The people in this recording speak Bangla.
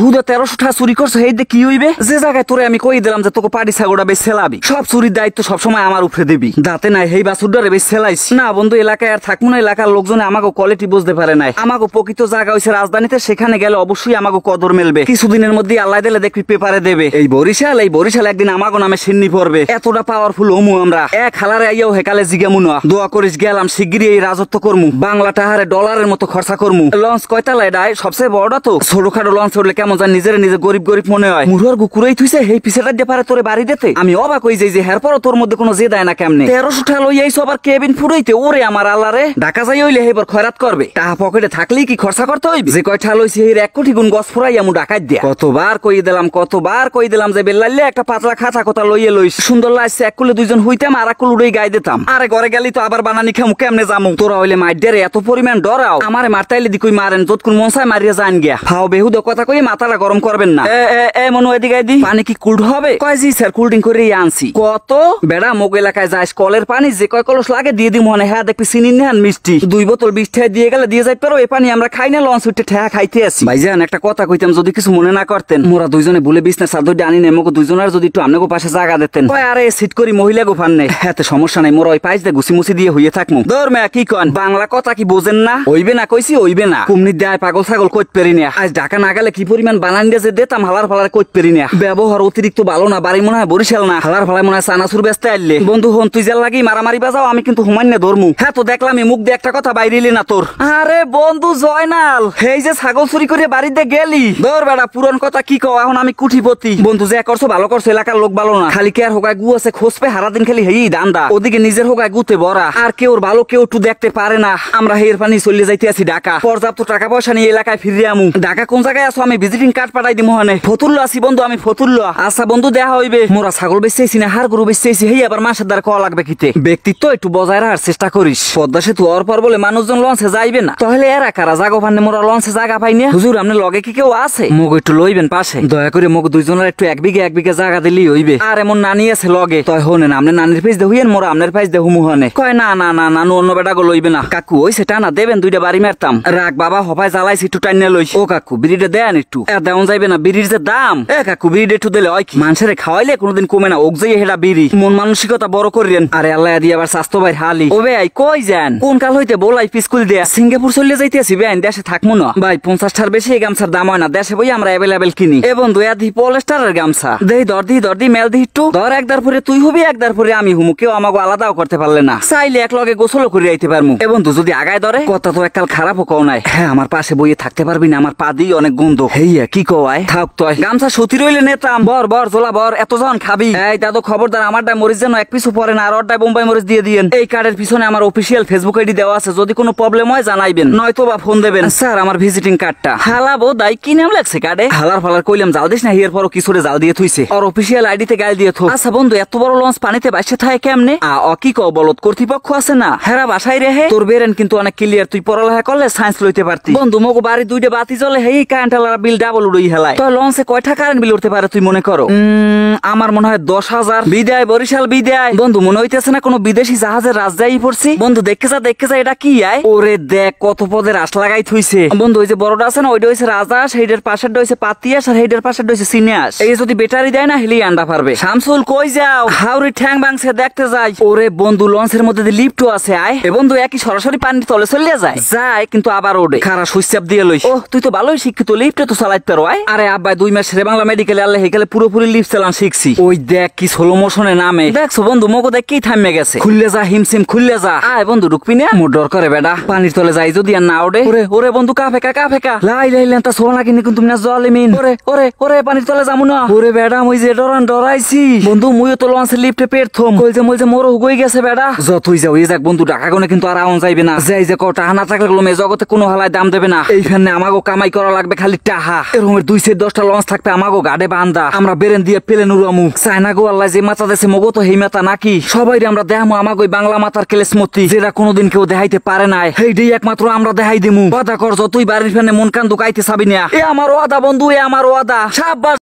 হুদা তেরোশো টাকা চুরি করছো হেইতে কি হইবে যে জায়গায় তোরে আমি কই দিলাম যে তোকে পাটি ছাগড়া বেশ সেলাবি সব চুরির দায়িত্ব সবসময় আমার উপরে দিবি দাঁতে নাই হেই বাসুরডারে বেশ সেলাইছি না বন্ধু এলাকায় আর থাকবো না এলাকার লোকজনে আমাকে কোয়ালিটি বুঝতে পারে নাই আমাকে প্রকৃত জায়গা হয়েছে রাজধানীতে সেখানে গেলে অবশ্যই আমাকে কদর মেলবে কিছুদিনের মধ্যে আল্লাহ দিলে দেখবি পেপারে দেবে এই বরিশাল এই বরিশাল একদিন আমাকে নামে সিন্নি পড়বে এতটা পাওয়ারফুল হমু আমরা এক হালারে আইয়াও হেকালে জিগামু না দোয়া করিস গেলাম শিগগিরই এই রাজত্ব করমু বাংলা টাহারে ডলারের মতো খরচা করমু লঞ্চ কয়তালায় ডায় সবচেয়ে বড় তো ছোটখাটো লঞ্চ উঠলে কেমন যেন নিজের নিজে গরিব গরিব মনে হয় মুরুয়ার গুকুরাই থুইছে সেই পিছেটা দিয়ে পারে তোরে বাড়ি দিতে আমি অবাক হয়ে যাই যে হেরপর তোর মধ্যে কোনো জেদ আয় না কেমনে তেরোশো ঠা লই এই সবার কেবিন ফুড়াইতে ওরে আমার আল্লাহ রে ঢাকা যাই হইলে হেবার খয়রাত করবে তাহা পকেটে থাকলেই কি খরচা করতে হইবে যে কয় ঠা লইছে এর এক কোটি গুণ গছ ফুরাই আমি ডাকাত দিয়া কতবার কই দিলাম কতবার কই দিলাম যে বেল্লাইলে একটা পাতলা খাঁচা কথা লইয়ে লইস সুন্দর লাগছে এক কুলে দুইজন হইতাম আর এক কুল উড়েই গাই দিতাম আরে ঘরে গেলি তো আবার বানানি খামু কেমনে জামু তোরা হইলে মাইডের এত পরিমাণ ডরাও আমারে মারতাইলে দিকুই মারেন যতক্ষণ মনসায় মারিয়া যান গিয়া ফাও বেহুদ কথা কই মাথাটা গরম করবেন না মনু এদিকে দি পানি কি কুল্ড হবে কয় জি স্যার কুল্ডিং করে আনছি কত বেড়া মুগ এলাকায় যাস কলের পানি যে কয় কলস লাগে দিয়ে দি মনে হ্যাঁ দেখবি চিনি নেন মিষ্টি দুই বোতল বিশ দিয়ে গেলে দিয়ে যাইতে পারো এ পানি আমরা খাই না লঞ্চ উঠে ঠেয়া খাইতে আসি ভাই ভাইজান একটা কথা কইতাম যদি কিছু মনে না করতেন মোরা দুইজনে বলে বিছনা সাদুটি আনি নেমক দুইজনের যদি একটু আমনেগো পাশে জায়গা দিতেন কয় আরে সিট করি মহিলা গোফান নেই হ্যাঁ সমস্যা নাই মোরা ওই পাইস দে গুছি মুছি দিয়ে হইয়ে থাকমু দর মে কি কন বাংলা কথা কি বোঝেন না হইবে না কইছি হইবে না কুমনি দেয় পাগল ছাগল কইত পেরি না আজ ঢাকা না গেলে কি পরিমাণ বানান দিয়েছে দেতাম হালার ফালার কইত পেরি না ব্যবহার অতিরিক্ত ভালো না বাড়ি মনে হয় বরিশাল না হালার ফালায় মনে হয় সানাসুর ব্যস্ত আইলে বন্ধু হন তুই জেল লাগি মারামারি বাজাও আমি কিন্তু না ধরমু হ্যাঁ তো দেখলাম মুখ দিয়ে একটা কথা এলি না তোর আরে বন্ধু জয়নাল এই যে ছাগল চুরি করে বাড়িতে গেলি ধর বেড়া পুরন কথা কি কও এখন আমি কুঠিপতি বন্ধু যে করছো ভালো করছো এলাকার লোক ভালো না খালি কে আর হোকায় গু আছে হারা হারাদিন খালি হেই দা ওদিকে নিজের হোকায় গুতে বড়া আর কেউ ভালো কেউ একটু দেখতে পারে না আমরা হের পানি চলে যাইতে আছি ঢাকা পর্যাপ্ত টাকা পয়সা নিয়ে এলাকায় ফিরে আমু ঢাকা কোন জায়গায় আছো আমি ভিজিটিং কার্ড পাঠাই দিম হনে ফতুল্লা আছি বন্ধু আমি ফতুল্লা আচ্ছা বন্ধু দেখা হইবে মোরা ছাগল বেচতেছি না হার গরু বেচতেছি হেই আবার মাসের দ্বার কওয়া লাগবে কিতে ব্যক্তিত্ব একটু বজায় রাখার চেষ্টা করিস পদ্মা সেতু হওয়ার পর বলে মানুষজন লঞ্চে যাইবে না তাহলে এরা কারা জাগো ফান্নে মোরা লঞ্চে জাগা পাই না হুজুর আপনি লগে কি কেউ আছে মুখ একটু লইবেন পাশে দয়া করে মুখ দুইজনের একটু এক বিঘে এক বিঘে জায়গা দিলেই হইবে আর এমন নানি আছে লগে তয় না আপনি নানির ফেস দেহুইয়েন মোরা আপনার ফেস দেহু মুহনে কয় না না না নানু অন্য বেটা গো লইবে না কাকু ওই সেটা না দেবেন দুইটা বাড়ি মারতাম রাগ বাবা হপায় জ্বালাইছি একটু টাইনে লইছি ও কাকু বিড়িটা দেন একটু দেওয়া যাইবে না বিড়ির যে দাম এ কাকু বিড়ি একটু দিলে হয় মানুষের খাওয়াইলে কোনোদিন কমে না ওক যাই বিড়ি মন মানসিকতা বড় করিলেন আরে আল্লাহ দিয়ে আবার স্বাস্থ্য ভাই হালি ও ভাই কই যান কোন কাল হইতে বলাই পিস্কুল দিয়া সিঙ্গাপুর চলে যাইতেছি ভাই দেশে থাকবো না ভাই পঞ্চাশটার বেশি এই গামছার দাম হয় না দেশে বই আমরা অ্যাভেলেবেল কিনি এবং দুই আধি পলেস্টারের গামছা দেই দর দিহি দর দিহি মেল দিহি টু ধর একদার পরে তুই হবি একদার পরে আমি হুমু কেউ আমাকে আলাদাও করতে পারলে না চাইলে এক লগে গোসলও করে আইতে পারমু এবং তো যদি আগায় ধরে কথা তো এককাল খারাপও কও নাই হ্যাঁ আমার পাশে বইয়ে থাকতে পারবি না আমার পা দিয়ে অনেক গন্ধ হেইয়া কি কয় গামছা রইলে এত জন খাবি আমারটা এক না আর বোম্বাই দিয়ে এই কার্ডের পিছনে আমার অফিসিয়াল ফেসবুক দেওয়া আছে যদি কোনো হয় জানাইবেন নয়তো বা ফোন হালার ফালার দিস না দিয়ে অফিসিয়াল দিয়ে আচ্ছা বন্ধু এত বড় বাসে অ কি ক বলত কর্তৃপক্ষ আছে না হেরা বাসায় রেহে তোর বেরেন কিন্তু অনেক ক্লিয়ার তুই পড়ালেখা করলে সায়েন্স লইতে পারতি বন্ধু মগো বাড়ি দুইটা বাতি জলে হেই কারেন্ট বিল ডাবল উড়ি হেলায় তো লঞ্চে কয়টা কারেন্ট বিল উঠতে পারে তুই মনে করো আমার মনে হয় দশ হাজার বিদায় বরিশাল বিদায় বন্ধু মনে হইতেছে না কোনো বিদেশি জাহাজের রাজদায়ী পড়ছি বন্ধু দেখে যা দেখে যা এটা কি আয় ওরে দেখ কত পদের আশ লাগাই থুইছে বন্ধু ওই যে বড়টা আছে না ওইটা হয়েছে রাজা সেইটার পাশের হইছে পাতিয়াস আর সেইটার পাশের হইছে সিনিয়াস এই যদি ব্যাটারি দেয় না হেলি আন্ডা পারবে শামসুল কই যাও হাউরি ঠ্যাং বাংসে দেখতে যাই ওরে বন্ধু লঞ্চের মধ্যে যে লিফ্ট আছে আয় এ বন্ধু একই সরাসরি পানির তলে চলে যায় যায় কিন্তু আবার ওডে খারা সুইচাপ দিয়ে লই ও তুই তো ভালোই শিক্ষিত লিফ্টে তো চালাইতে রয় আরে আব্বাই দুই মাস রে বাংলা মেডিকেলে আল্লাহ হেকালে পুরোপুরি লিপ চালান শিখছি ওই দেখ কি স্লো মোশনে নামে দেখছো বন্ধু মগো দেখ কি থামে গেছে খুললে যা হিমসিম খুললে যা আয় বন্ধু ঢুকবি না মোর ডর করে বেডা পানির তলে যাই যদি আর না ওড়ে ওরে ওরে বন্ধু কা ফেকা কা ফেকা লাই লাই লাই তা সোনা কিনে কিন্তু তুমি না জলিমিন ওরে ওরে ওরে পানির তলে যামু না ওরে বেডা মুই যে ডরান ডরাইছি বন্ধু মুইও তো লঞ্চে লিফটে পেরথম কইছে মুই যে মোর হুগই গেছে বেডা যতই যাও এই যাক বন্ধু ঢাকা কোনে কিন্তু আর আউন যাইবে না যাই যে কটা না থাকলে জগতে কোনো হালায় দাম দেবে না এইখানে আমাগো কামাই করা লাগবে খালি টাহা আহা এরকমের দুই সে দশটা লঞ্চ থাকতে আমাগো গাডে বান্দা আমরা বেরেন দিয়ে পেলেন উড়ামু চায়না গো আল্লাহ যে মাথা দেশে মগত হে হেই মাথা নাকি সবাই আমরা দেখামু আমাগো বাংলা মাতার কেলেসমতি যেটা কোনোদিন কেউ দেখাইতে পারে নাই হেইটাই একমাত্র আমরা দেখাই দিমু বাদা কর যতই বাড়ির ফেনে মন কান দোকাইতে সাবি না এ আমার ওয়াদা বন্ধু এ আমার ওয়াদা সাব্বাস